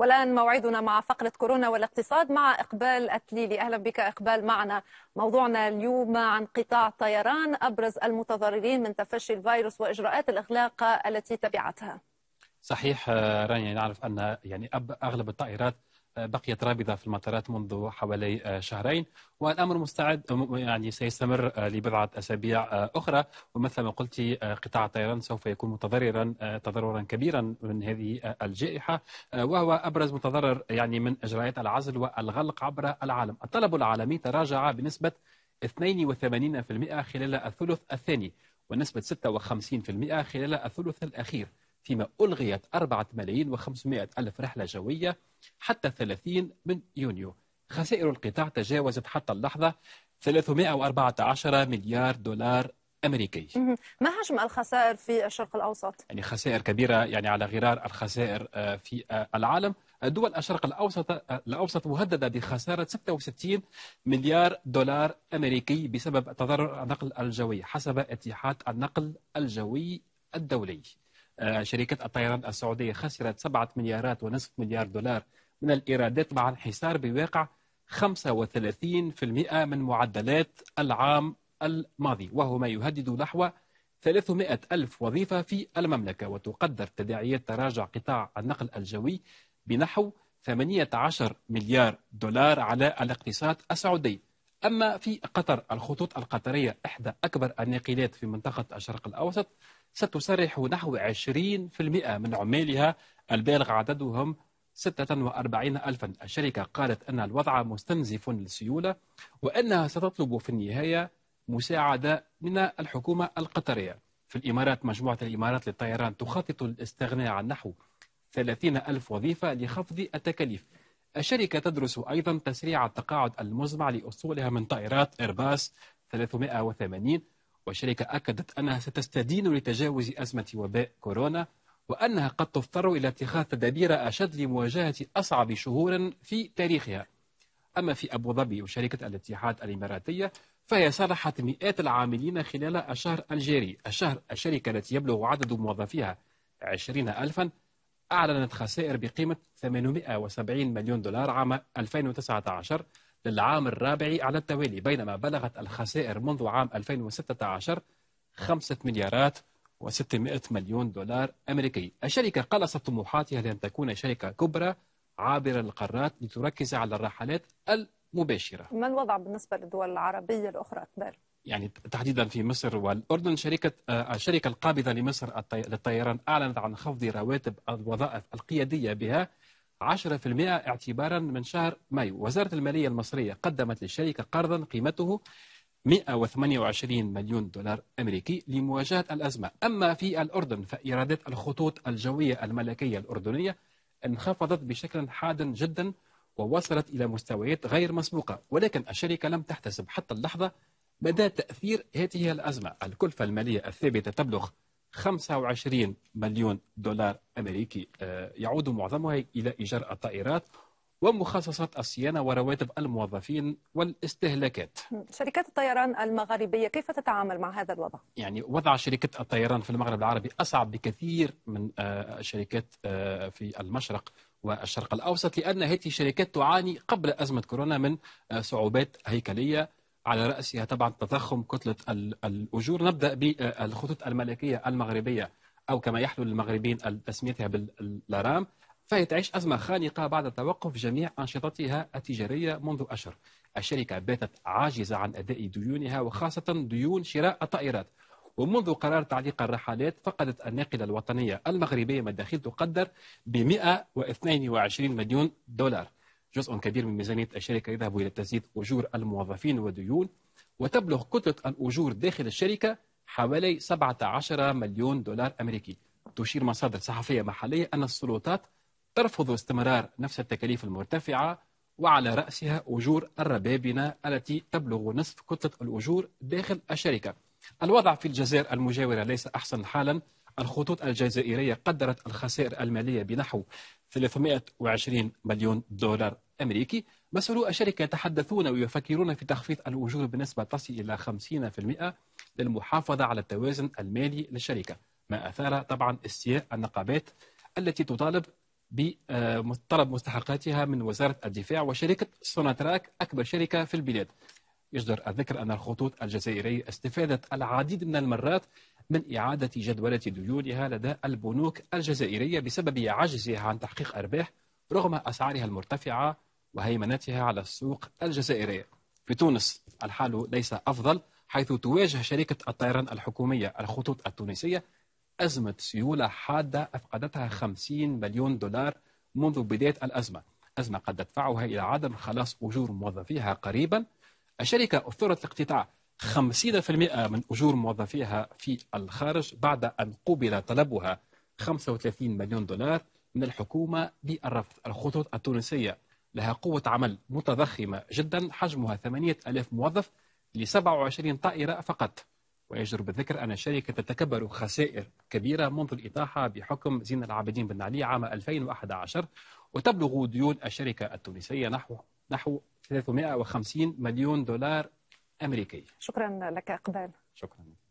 والآن موعدنا مع فقرة كورونا والاقتصاد مع إقبال التليلي أهلا بك إقبال معنا موضوعنا اليوم عن قطاع طيران أبرز المتضررين من تفشي الفيروس وإجراءات الإغلاق التي تبعتها صحيح آه، رانيا نعرف أن يعني أغلب الطائرات آه، بقيت رابضه في المطارات منذ حوالي آه، شهرين والامر مستعد آه، يعني سيستمر لبضعه اسابيع اخرى ومثل ما قلت قطاع الطيران سوف يكون متضررا تضررا كبيرا من هذه الجائحه وهو ابرز متضرر يعني من اجراءات العزل والغلق عبر العالم. الطلب العالمي تراجع بنسبه 82% خلال الثلث الثاني ونسبه 56% خلال الثلث الاخير. فيما ألغيت أربعة ملايين وخمسمائة ألف رحلة جوية حتى 30 من يونيو خسائر القطاع تجاوزت حتى اللحظة 314 مليار دولار أمريكي ما حجم الخسائر في الشرق الأوسط؟ يعني خسائر كبيرة يعني على غرار الخسائر آه، في آه، العالم دول الشرق الأوسط آه، الأوسط مهددة بخسارة 66 مليار دولار أمريكي بسبب تضرر النقل الجوي حسب اتحاد النقل الجوي الدولي آه، شركة الطيران السعودية خسرت سبعة مليارات ونصف مليار دولار من الإيرادات مع انحسار بواقع 35% من معدلات العام الماضي وهو ما يهدد نحو 300 ألف وظيفة في المملكة وتقدر تداعيات تراجع قطاع النقل الجوي بنحو 18 مليار دولار على الاقتصاد السعودي أما في قطر الخطوط القطرية إحدى أكبر الناقلات في منطقة الشرق الأوسط ستسرح نحو 20% من عمالها البالغ عددهم 46 ألفا الشركة قالت أن الوضع مستنزف للسيولة وأنها ستطلب في النهاية مساعدة من الحكومة القطرية في الإمارات مجموعة الإمارات للطيران تخطط الاستغناء عن نحو 30 ألف وظيفة لخفض التكاليف الشركة تدرس أيضا تسريع التقاعد المزمع لأصولها من طائرات إيرباص 380 والشركة أكدت أنها ستستدين لتجاوز أزمة وباء كورونا وأنها قد تضطر إلى اتخاذ تدابير أشد لمواجهة أصعب شهور في تاريخها أما في أبو ظبي وشركة الاتحاد الإماراتية فهي سرحت مئات العاملين خلال الشهر الجاري الشهر الشركة التي يبلغ عدد موظفيها 20 ألفا أعلنت خسائر بقيمة 870 مليون دولار عام 2019 للعام الرابع على التوالي بينما بلغت الخسائر منذ عام 2016 5 مليارات و600 مليون دولار أمريكي الشركة قلصت طموحاتها لأن تكون شركة كبرى عابرة للقارات لتركز على الرحلات المباشرة ما الوضع بالنسبة للدول العربية الأخرى أكبر؟ يعني تحديدا في مصر والأردن شركة آه، الشركة القابضة لمصر للطيران أعلنت عن خفض رواتب الوظائف القيادية بها 10% اعتبارا من شهر مايو وزارة المالية المصرية قدمت للشركة قرضا قيمته 128 مليون دولار أمريكي لمواجهة الأزمة أما في الأردن فإيرادات الخطوط الجوية الملكية الأردنية انخفضت بشكل حاد جدا ووصلت إلى مستويات غير مسبوقة ولكن الشركة لم تحتسب حتى اللحظة مدى تأثير هذه الأزمة الكلفة المالية الثابتة تبلغ 25 مليون دولار أمريكي آه، يعود معظمها إلى إيجار الطائرات ومخصصات الصيانة ورواتب الموظفين والاستهلاكات شركات الطيران المغاربية كيف تتعامل مع هذا الوضع؟ يعني وضع شركة الطيران في المغرب العربي أصعب بكثير من آه، شركات آه، في المشرق والشرق الأوسط لأن هذه الشركات تعاني قبل أزمة كورونا من صعوبات هيكلية على رأسها طبعا تضخم كتلة الأجور نبدأ بالخطوط آه، الملكية المغربية أو كما يحلو للمغربيين تسميتها باللارام فهي تعيش أزمة خانقة بعد توقف جميع أنشطتها التجارية منذ أشهر الشركة باتت عاجزة عن أداء ديونها وخاصة ديون شراء الطائرات ومنذ قرار تعليق الرحلات فقدت الناقلة الوطنية المغربية مداخيل تقدر ب 122 مليون دولار جزء كبير من ميزانية الشركة يذهب إلى تسديد أجور الموظفين وديون وتبلغ كتلة الأجور داخل الشركة حوالي 17 مليون دولار أمريكي تشير مصادر صحفية محلية أن السلطات ترفض استمرار نفس التكاليف المرتفعة وعلى رأسها أجور الربابنة التي تبلغ نصف كتلة الأجور داخل الشركة الوضع في الجزائر المجاورة ليس أحسن حالا الخطوط الجزائرية قدرت الخسائر المالية بنحو 320 مليون دولار أمريكي مسؤولو الشركة يتحدثون ويفكرون في تخفيض الأجور بنسبة تصل إلى 50% للمحافظة على التوازن المالي للشركة ما أثار طبعا استياء النقابات التي تطالب بطلب مستحقاتها من وزارة الدفاع وشركة سوناتراك أكبر شركة في البلاد يجدر الذكر أن الخطوط الجزائرية استفادت العديد من المرات من إعادة جدولة ديونها لدى البنوك الجزائرية بسبب عجزها عن تحقيق أرباح رغم أسعارها المرتفعة وهيمنتها على السوق الجزائرية في تونس الحال ليس أفضل حيث تواجه شركة الطيران الحكومية الخطوط التونسية أزمة سيولة حادة أفقدتها 50 مليون دولار منذ بداية الأزمة أزمة قد تدفعها إلى عدم خلاص أجور موظفيها قريباً الشركة أثرت لاقتطاع 50% من أجور موظفيها في الخارج بعد أن قبل طلبها 35 مليون دولار من الحكومة بالرفض الخطوط التونسية لها قوة عمل متضخمة جدا حجمها 8000 موظف ل 27 طائرة فقط ويجدر بالذكر أن الشركة تتكبر خسائر كبيرة منذ الإطاحة بحكم زين العابدين بن علي عام 2011 وتبلغ ديون الشركة التونسية نحو نحو 350 مليون دولار أمريكي شكرا لك إقبال شكرا